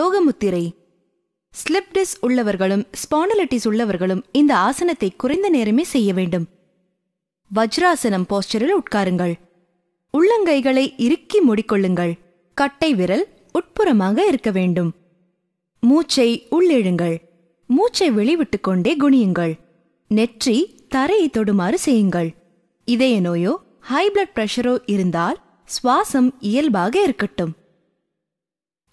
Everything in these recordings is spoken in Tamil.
யோகமுத்திரை ஸ்லிப்டிஸ் உள்ளவர்களும் ஸ்பானலிட்டிஸ் உள்ளவர்களும் இந்த ஆசனத்தை குறைந்த நேரமே செய்ய வேண்டும் வஜ்ராசனம் போஸ்டரில் உட்காருங்கள் உள்ளங்கைகளை இறுக்கி மூடிக்கொள்ளுங்கள் கட்டை விரல் உட்புறமாக இருக்க வேண்டும் மூச்சை உள்ளிழுங்கள் மூச்சை வெளிவிட்டுக் கொண்டே குனியுங்கள் நெற்றி தரையை தொடுமாறு செய்யுங்கள் இதய நோயோ ஹை பிளட் பிரஷரோ இருந்தால் சுவாசம் இயல்பாக இருக்கட்டும்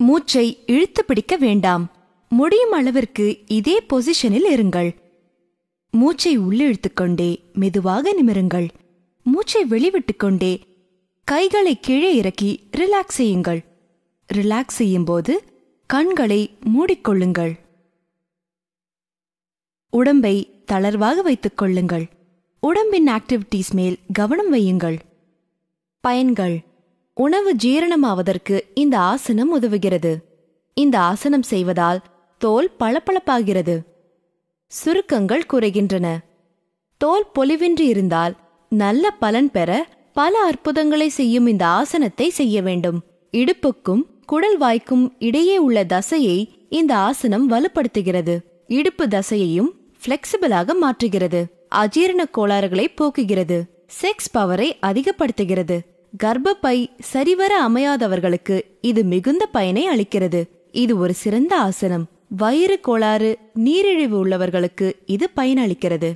மூச்சை இழுத்து பிடிக்க வேண்டாம் முடியும் அளவிற்கு இதே பொசிஷனில் இருங்கள் மூச்சை உள்ளிழுத்துக்கொண்டே மெதுவாக நிமிருங்கள் மூச்சை வெளிவிட்டுக் கொண்டே கைகளை கீழே இறக்கி ரிலாக்ஸ் செய்யுங்கள் ரிலாக்ஸ் செய்யும்போது கண்களை மூடிக்கொள்ளுங்கள் உடம்பை தளர்வாக வைத்துக் கொள்ளுங்கள் உடம்பின் ஆக்டிவிட்டீஸ் மேல் கவனம் வையுங்கள் பயன்கள் உணவு ஜீரணமாவதற்கு இந்த ஆசனம் உதவுகிறது இந்த ஆசனம் செய்வதால் தோல் பளபளப்பாகிறது சுருக்கங்கள் குறைகின்றன தோல் பொலிவின்றி இருந்தால் நல்ல பலன் பெற பல அற்புதங்களை செய்யும் இந்த ஆசனத்தை செய்ய வேண்டும் இடுப்புக்கும் குடல் வாய்க்கும் இடையே உள்ள தசையை இந்த ஆசனம் வலுப்படுத்துகிறது இடுப்பு தசையையும் பிளெக்சிபிளாக மாற்றுகிறது அஜீரண கோளாறுகளை போக்குகிறது செக்ஸ் பவரை அதிகப்படுத்துகிறது கர்ப்பப்பை சரிவர அமையாதவர்களுக்கு இது மிகுந்த பயனை அளிக்கிறது இது ஒரு சிறந்த ஆசனம் வயிறு கோளாறு நீரிழிவு உள்ளவர்களுக்கு இது பயனளிக்கிறது